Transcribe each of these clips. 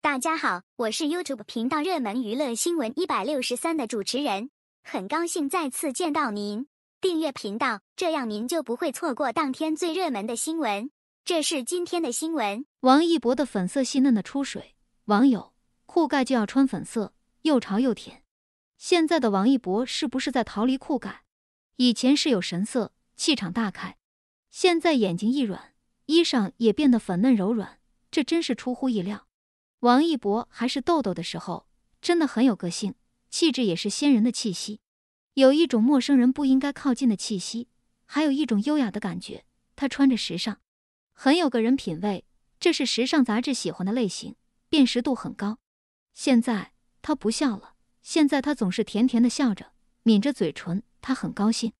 大家好，我是 YouTube 频道热门娱乐新闻一百六十三的主持人，很高兴再次见到您。订阅频道，这样您就不会错过当天最热门的新闻。这是今天的新闻：王一博的粉色细嫩的出水，网友裤盖就要穿粉色，又潮又甜。现在的王一博是不是在逃离裤盖？以前是有神色，气场大开，现在眼睛一软，衣裳也变得粉嫩柔软，这真是出乎意料。王一博还是豆豆的时候，真的很有个性，气质也是仙人的气息，有一种陌生人不应该靠近的气息，还有一种优雅的感觉。他穿着时尚，很有个人品味，这是时尚杂志喜欢的类型，辨识度很高。现在他不笑了，现在他总是甜甜的笑着，抿着嘴唇，他很高兴，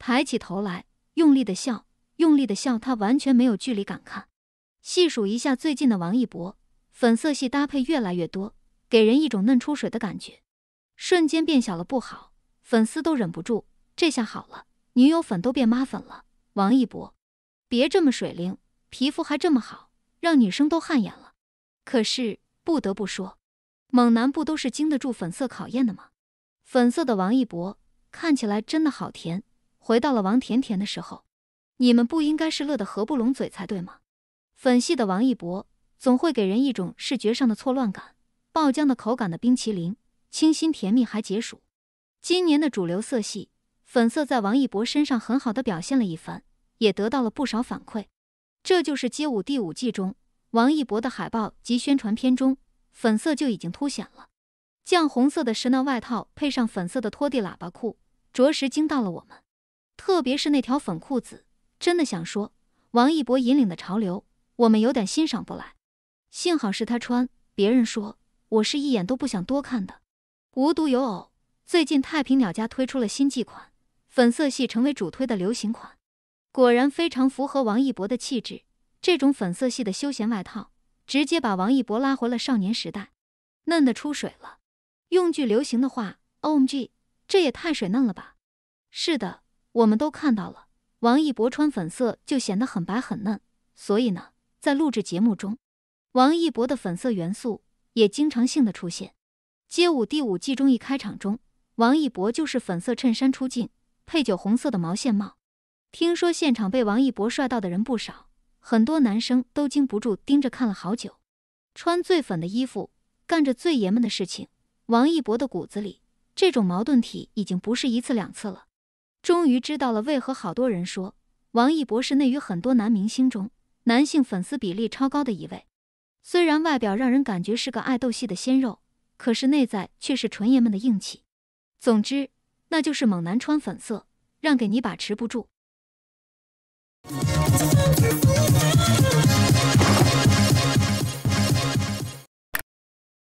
抬起头来，用力的笑，用力的笑，他完全没有距离感。看，细数一下最近的王一博。粉色系搭配越来越多，给人一种嫩出水的感觉，瞬间变小了不好，粉丝都忍不住。这下好了，女友粉都变妈粉了。王一博，别这么水灵，皮肤还这么好，让女生都汗颜了。可是不得不说，猛男不都是经得住粉色考验的吗？粉色的王一博看起来真的好甜，回到了王甜甜的时候，你们不应该是乐得合不拢嘴才对吗？粉系的王一博。总会给人一种视觉上的错乱感，爆浆的口感的冰淇淋，清新甜蜜还解暑。今年的主流色系粉色在王一博身上很好的表现了一番，也得到了不少反馈。这就是街舞第五季中王一博的海报及宣传片中粉色就已经凸显了。酱红色的石呐外套配上粉色的拖地喇叭裤，着实惊到了我们。特别是那条粉裤子，真的想说，王一博引领的潮流我们有点欣赏不来。幸好是他穿，别人说我是一眼都不想多看的。无独有偶，最近太平鸟家推出了新季款，粉色系成为主推的流行款。果然非常符合王一博的气质，这种粉色系的休闲外套，直接把王一博拉回了少年时代，嫩得出水了。用句流行的话，OMG，这也太水嫩了吧！是的，我们都看到了，王一博穿粉色就显得很白很嫩。所以呢，在录制节目中。王一博的粉色元素也经常性的出现，《街舞》第五季中一开场中，王一博就是粉色衬衫出镜，配酒红色的毛线帽。听说现场被王一博帅到的人不少，很多男生都经不住盯着看了好久。穿最粉的衣服，干着最爷们的事情，王一博的骨子里这种矛盾体已经不是一次两次了。终于知道了为何好多人说王一博是内娱很多男明星中男性粉丝比例超高的一位。虽然外表让人感觉是个爱斗戏的鲜肉，可是内在却是纯爷们的硬气。总之，那就是猛男穿粉色，让给你把持不住。